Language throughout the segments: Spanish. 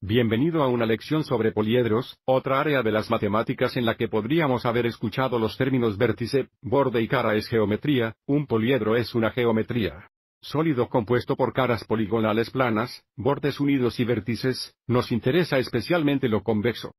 Bienvenido a una lección sobre poliedros, otra área de las matemáticas en la que podríamos haber escuchado los términos vértice, borde y cara es geometría, un poliedro es una geometría. Sólido compuesto por caras poligonales planas, bordes unidos y vértices, nos interesa especialmente lo convexo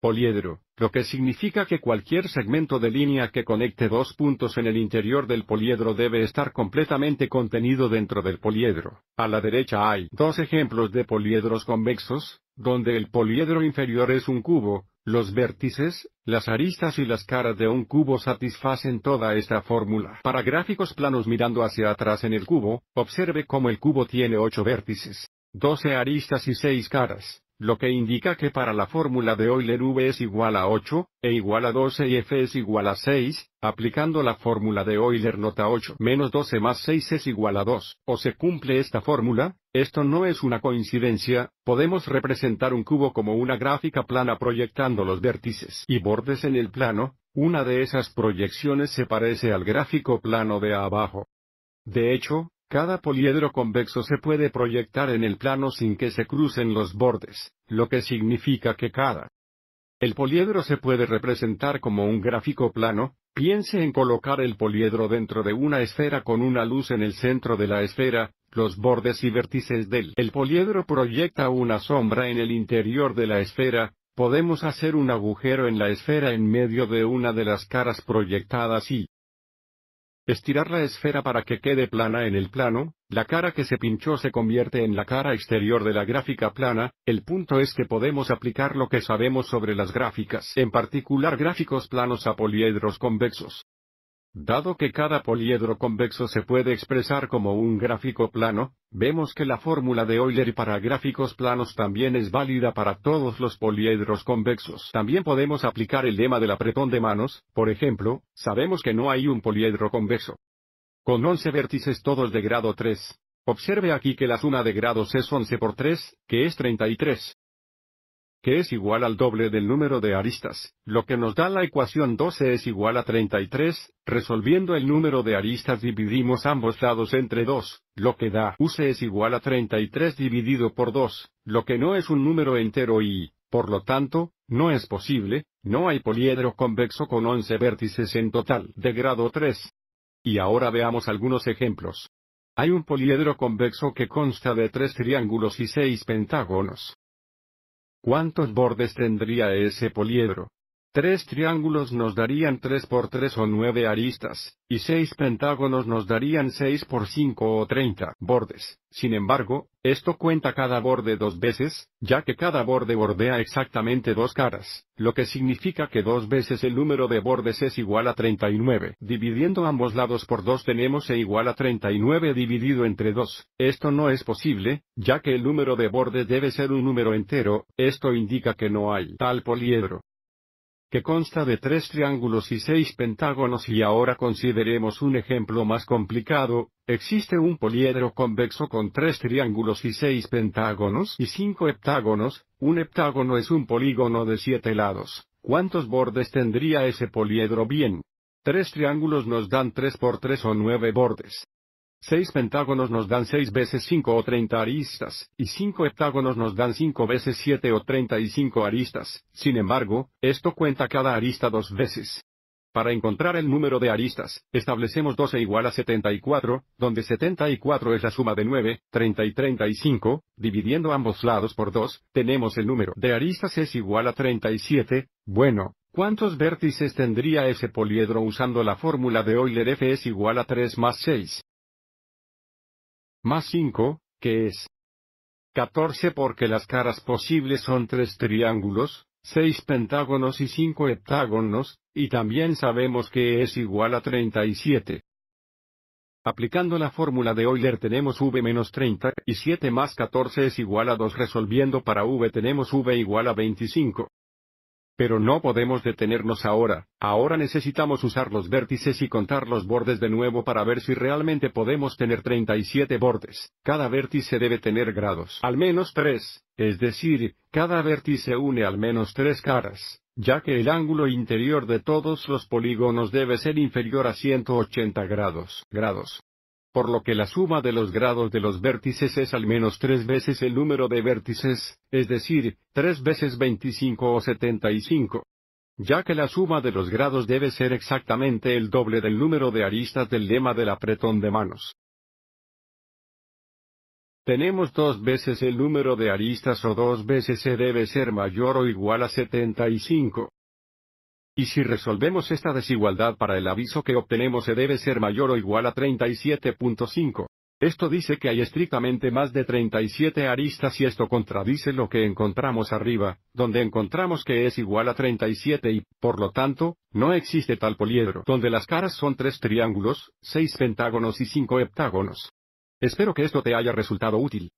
poliedro, lo que significa que cualquier segmento de línea que conecte dos puntos en el interior del poliedro debe estar completamente contenido dentro del poliedro. A la derecha hay dos ejemplos de poliedros convexos, donde el poliedro inferior es un cubo, los vértices, las aristas y las caras de un cubo satisfacen toda esta fórmula. Para gráficos planos mirando hacia atrás en el cubo, observe cómo el cubo tiene ocho vértices, doce aristas y seis caras lo que indica que para la fórmula de Euler V es igual a 8, E igual a 12 y F es igual a 6, aplicando la fórmula de Euler nota 8 menos 12 más 6 es igual a 2, o se cumple esta fórmula, esto no es una coincidencia, podemos representar un cubo como una gráfica plana proyectando los vértices y bordes en el plano, una de esas proyecciones se parece al gráfico plano de abajo. De hecho, cada poliedro convexo se puede proyectar en el plano sin que se crucen los bordes, lo que significa que cada el poliedro se puede representar como un gráfico plano, piense en colocar el poliedro dentro de una esfera con una luz en el centro de la esfera, los bordes y vértices del el poliedro proyecta una sombra en el interior de la esfera, podemos hacer un agujero en la esfera en medio de una de las caras proyectadas y Estirar la esfera para que quede plana en el plano, la cara que se pinchó se convierte en la cara exterior de la gráfica plana, el punto es que podemos aplicar lo que sabemos sobre las gráficas, en particular gráficos planos a poliedros convexos. Dado que cada poliedro convexo se puede expresar como un gráfico plano, vemos que la fórmula de Euler para gráficos planos también es válida para todos los poliedros convexos. También podemos aplicar el lema del apretón de manos, por ejemplo, sabemos que no hay un poliedro convexo. Con 11 vértices todos de grado 3. Observe aquí que la suma de grados es 11 por 3, que es 33 que es igual al doble del número de aristas, lo que nos da la ecuación 12 es igual a 33, resolviendo el número de aristas dividimos ambos lados entre 2, lo que da UC es igual a 33 dividido por 2, lo que no es un número entero y, por lo tanto, no es posible, no hay poliedro convexo con 11 vértices en total de grado 3. Y ahora veamos algunos ejemplos. Hay un poliedro convexo que consta de tres triángulos y seis pentágonos. ¿Cuántos bordes tendría ese poliedro? Tres triángulos nos darían tres por tres o nueve aristas, y seis pentágonos nos darían seis por cinco o treinta bordes. Sin embargo, esto cuenta cada borde dos veces, ya que cada borde bordea exactamente dos caras, lo que significa que dos veces el número de bordes es igual a 39. Dividiendo ambos lados por dos tenemos e igual a 39 dividido entre dos. Esto no es posible, ya que el número de bordes debe ser un número entero, esto indica que no hay tal poliedro que consta de tres triángulos y seis pentágonos y ahora consideremos un ejemplo más complicado, existe un poliedro convexo con tres triángulos y seis pentágonos y cinco heptágonos, un heptágono es un polígono de siete lados. ¿Cuántos bordes tendría ese poliedro bien? Tres triángulos nos dan tres por tres o nueve bordes. 6 pentágonos nos dan 6 veces 5 o 30 aristas, y cinco heptágonos nos dan cinco veces siete o treinta y cinco aristas, sin embargo, esto cuenta cada arista dos veces. Para encontrar el número de aristas, establecemos 12 e igual a 74, donde 74 es la suma de 9, 30 y 35, dividiendo ambos lados por 2, tenemos el número de aristas es igual a 37, bueno, ¿cuántos vértices tendría ese poliedro usando la fórmula de Euler f es igual a 3 más 6? más 5, que es 14 porque las caras posibles son 3 triángulos, 6 pentágonos y 5 heptágonos, y también sabemos que es igual a 37. Aplicando la fórmula de Euler tenemos v menos 30 y 7 más 14 es igual a 2 resolviendo para v tenemos v igual a 25. Pero no podemos detenernos ahora, ahora necesitamos usar los vértices y contar los bordes de nuevo para ver si realmente podemos tener 37 bordes. Cada vértice debe tener grados al menos 3, es decir, cada vértice une al menos tres caras, ya que el ángulo interior de todos los polígonos debe ser inferior a 180 grados. grados por lo que la suma de los grados de los vértices es al menos tres veces el número de vértices, es decir, tres veces 25 o 75. Ya que la suma de los grados debe ser exactamente el doble del número de aristas del lema del apretón de manos. Tenemos dos veces el número de aristas o dos veces se debe ser mayor o igual a 75. Y si resolvemos esta desigualdad para el aviso que obtenemos se debe ser mayor o igual a 37.5. Esto dice que hay estrictamente más de 37 aristas y esto contradice lo que encontramos arriba, donde encontramos que es igual a 37 y, por lo tanto, no existe tal poliedro donde las caras son tres triángulos, seis pentágonos y cinco heptágonos. Espero que esto te haya resultado útil.